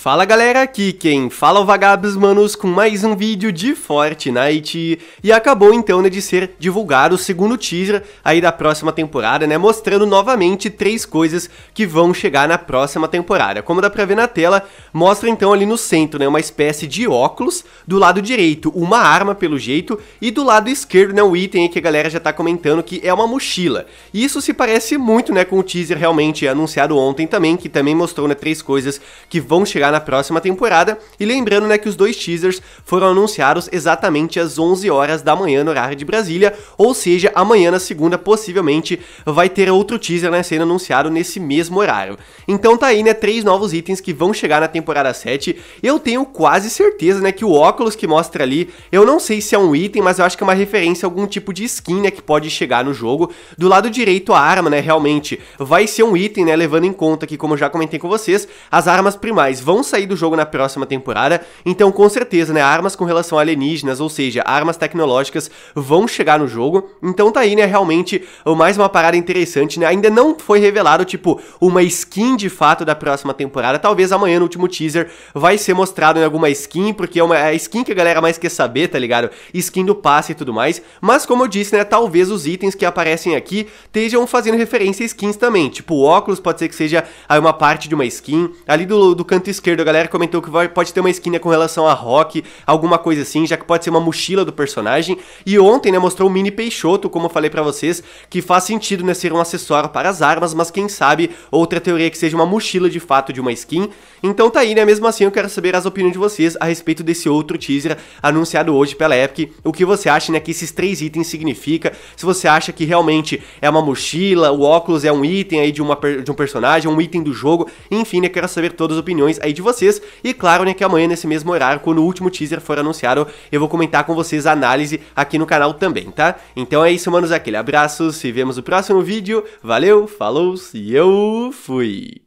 Fala galera, aqui quem fala é o Vagabos Manos com mais um vídeo de Fortnite e acabou então né, de ser divulgado o segundo teaser aí da próxima temporada, né, mostrando novamente três coisas que vão chegar na próxima temporada. Como dá pra ver na tela, mostra então ali no centro, né, uma espécie de óculos, do lado direito uma arma pelo jeito e do lado esquerdo, né, o item que a galera já tá comentando que é uma mochila. E isso se parece muito, né, com o teaser realmente anunciado ontem também, que também mostrou, né, três coisas que vão chegar chegar na próxima temporada. E lembrando, né, que os dois teasers foram anunciados exatamente às 11 horas da manhã no horário de Brasília, ou seja, amanhã na segunda possivelmente vai ter outro teaser, né, sendo anunciado nesse mesmo horário. Então tá aí, né, três novos itens que vão chegar na temporada 7. Eu tenho quase certeza, né, que o óculos que mostra ali, eu não sei se é um item, mas eu acho que é uma referência a algum tipo de skin, né, que pode chegar no jogo. Do lado direito, a arma, né, realmente vai ser um item, né, levando em conta que, como eu já comentei com vocês, as armas primais vão vão sair do jogo na próxima temporada, então com certeza, né, armas com relação a alienígenas, ou seja, armas tecnológicas vão chegar no jogo. Então tá aí, né, realmente mais uma parada interessante, né? Ainda não foi revelado tipo uma skin de fato da próxima temporada. Talvez amanhã no último teaser vai ser mostrado em né, alguma skin, porque é uma é skin que a galera mais quer saber, tá ligado? Skin do passe e tudo mais. Mas como eu disse, né, talvez os itens que aparecem aqui estejam fazendo referência a skins também. Tipo, o óculos pode ser que seja aí uma parte de uma skin. Ali do, do canto esquerdo esquerdo, a galera comentou que vai, pode ter uma skin com relação a rock, alguma coisa assim, já que pode ser uma mochila do personagem. E ontem, né, mostrou o Mini Peixoto, como eu falei para vocês, que faz sentido, né, ser um acessório para as armas, mas quem sabe outra teoria que seja uma mochila de fato de uma skin. Então tá aí, né, mesmo assim eu quero saber as opiniões de vocês a respeito desse outro teaser anunciado hoje pela Epic, o que você acha, né, que esses três itens significa, se você acha que realmente é uma mochila, o óculos é um item aí de, uma, de um personagem, um item do jogo, enfim, né, quero saber todas as opiniões aí de de vocês. E claro, né, que amanhã, nesse mesmo horário, quando o último teaser for anunciado, eu vou comentar com vocês a análise aqui no canal também, tá? Então é isso, manos, aquele abraço, se vemos no próximo vídeo, valeu, falou e eu fui!